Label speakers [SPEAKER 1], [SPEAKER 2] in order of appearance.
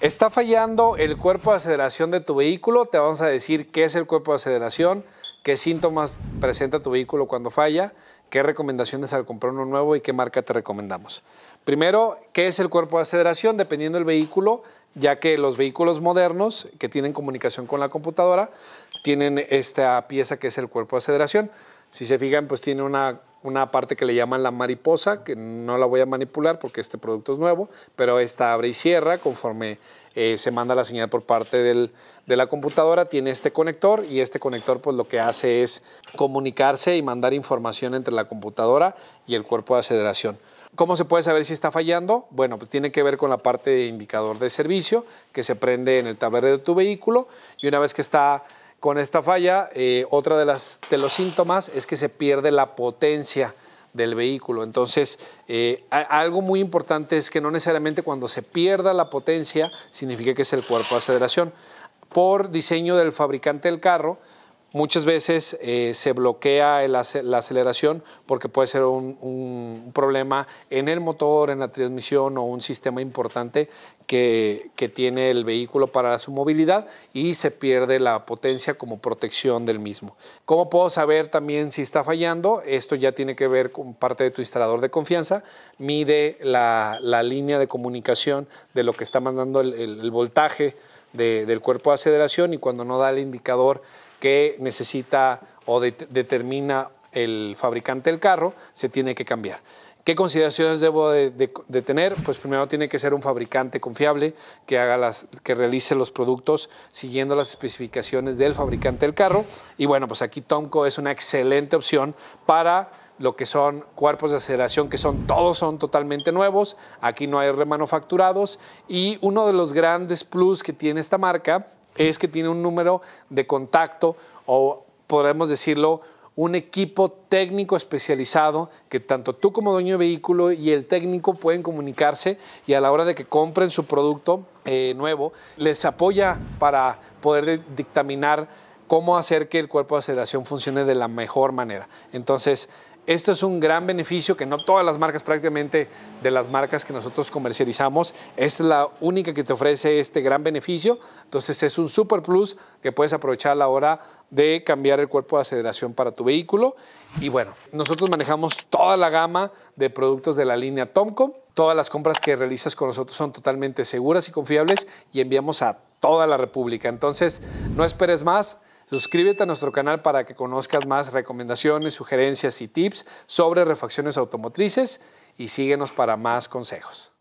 [SPEAKER 1] Está fallando el cuerpo de aceleración de tu vehículo, te vamos a decir qué es el cuerpo de aceleración, qué síntomas presenta tu vehículo cuando falla, qué recomendaciones al comprar uno nuevo y qué marca te recomendamos. Primero, ¿qué es el cuerpo de aceleración? Dependiendo del vehículo, ya que los vehículos modernos que tienen comunicación con la computadora tienen esta pieza que es el cuerpo de aceleración. Si se fijan, pues tiene una una parte que le llaman la mariposa, que no la voy a manipular porque este producto es nuevo, pero esta abre y cierra conforme eh, se manda la señal por parte de la computadora, tiene este conector y este conector pues lo que hace es comunicarse y mandar información entre la computadora y el cuerpo de aceleración. ¿Cómo se puede saber si está fallando? Bueno, pues tiene que ver con la parte de indicador de servicio que se prende en el tablero de tu vehículo y una vez que está con esta falla, eh, otra de, las, los síntomas es que se pierde la potencia del vehículo. Entonces, eh, algo muy importante es que no necesariamente cuando se pierda la potencia significa que es el cuerpo de aceleración. Por diseño del fabricante del carro, Muchas veces eh, se bloquea la aceleración porque puede ser un, problema en el motor, en la transmisión o un sistema importante que, tiene el vehículo para su movilidad y se pierde la potencia como protección del mismo. ¿Cómo puedo saber también si está fallando? Esto ya tiene que ver con parte de tu instalador de confianza. Mide la, línea de comunicación de lo que está mandando el, voltaje del cuerpo de aceleración y cuando no da el indicador que necesita o determina el fabricante del carro, se tiene que cambiar. ¿Qué consideraciones debo de, tener? Pues primero tiene que ser un fabricante confiable que, haga las, que realice los productos siguiendo las especificaciones del fabricante del carro. Y bueno, pues aquí Tomco es una excelente opción para lo que son cuerpos de aceleración, que son todos son totalmente nuevos, aquí no hay remanufacturados y uno de los grandes plus que tiene esta marca es que tiene un número de contacto o podemos decirlo, un equipo técnico especializado que tanto tú como dueño de vehículo y el técnico pueden comunicarse y a la hora de que compren su producto eh, nuevo, les apoya para poder dictaminar cómo hacer que el cuerpo de aceleración funcione de la mejor manera. Entonces, esto es un gran beneficio que no todas las marcas, prácticamente de las marcas que nosotros comercializamos, es la única que te ofrece este gran beneficio. Entonces es un super plus que puedes aprovechar a la hora de cambiar el cuerpo de aceleración para tu vehículo. Y bueno, nosotros manejamos toda la gama de productos de la línea Tomco. Todas las compras que realizas con nosotros son totalmente seguras y confiables y enviamos a toda la República. Entonces, no esperes más Suscríbete a nuestro canal para que conozcas más recomendaciones, sugerencias y tips sobre refacciones automotrices y síguenos para más consejos.